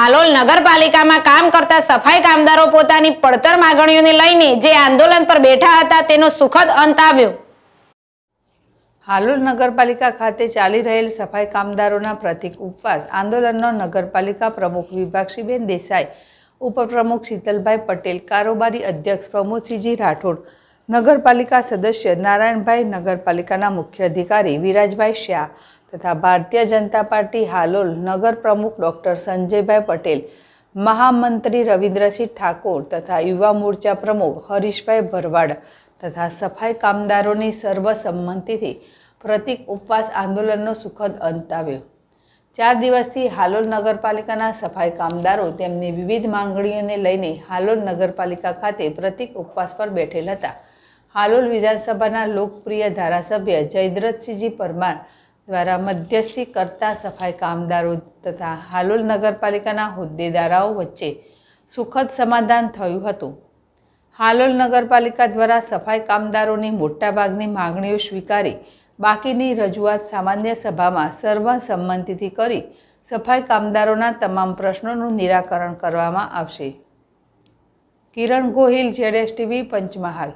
હાલોલ નગરપાલિકામાં કામ કરતા સફાઈ કામદારો પોતાની પડતર માંગણીઓને લઈને જે આંદોલન પર બેઠા હતા તેનો સુખદ અંત આવ્યો હાલોલ નગરપાલિકા ખાતે ચાલી રહેલ સફાઈ કામદારોના પ્રતિક ઉપવાસ આંદોલનનો નગરપાલિકા પ્રમુખ વિભાક્ષીબેન દેસાઈ ઉપપ્રમુખ શીતલભાઈ પટેલ કારોબારી અધ્યક્ષ પ્રમોદસિંહજી રાઠોડ નગરપાલિકા સદસ્ય નારાયણભાઈ નગરપાલિકાના મુખ્ય અધિકારી વિરાજભાઈ શાહ તથા ભારતીય જનતા પાર્ટી હાલોલ નગર પ્રમુખ ડૉક્ટર સંજયભાઈ પટેલ મહામંત્રી રવિન્દ્રસિંહ ઠાકોર તથા યુવા મોરચા પ્રમુખ હરીશભાઈ ભરવાડ તથા સફાઈ કામદારોની સર્વસંમતિથી પ્રતિક ઉપવાસ આંદોલનનો સુખદ અંત આવ્યો ચાર દિવસથી હાલોલ નગરપાલિકાના સફાઈ કામદારો તેમની વિવિધ માંગણીઓને લઈને હાલોલ નગરપાલિકા ખાતે પ્રતિક ઉપવાસ પર બેઠેલ હતા હાલોલ વિધાનસભાના લોકપ્રિય ધારાસભ્ય જયદ્રથસિંહજી પરમાર દ્વારા મધ્યસ્થી કરતા સફાઈ કામદારો તથા હાલોલ નગરપાલિકાના હોદ્દેદારાઓ વચ્ચે સુખદ સમાધાન થયું હતું હાલોલ નગરપાલિકા દ્વારા સફાઈ કામદારોની મોટાભાગની માગણીઓ સ્વીકારી બાકીની રજૂઆત સામાન્ય સભામાં સર્વસંમતિથી કરી સફાઈ કામદારોના તમામ પ્રશ્નોનું નિરાકરણ કરવામાં આવશે કિરણ ગોહિલ જેડેશ ટીવી પંચમહાલ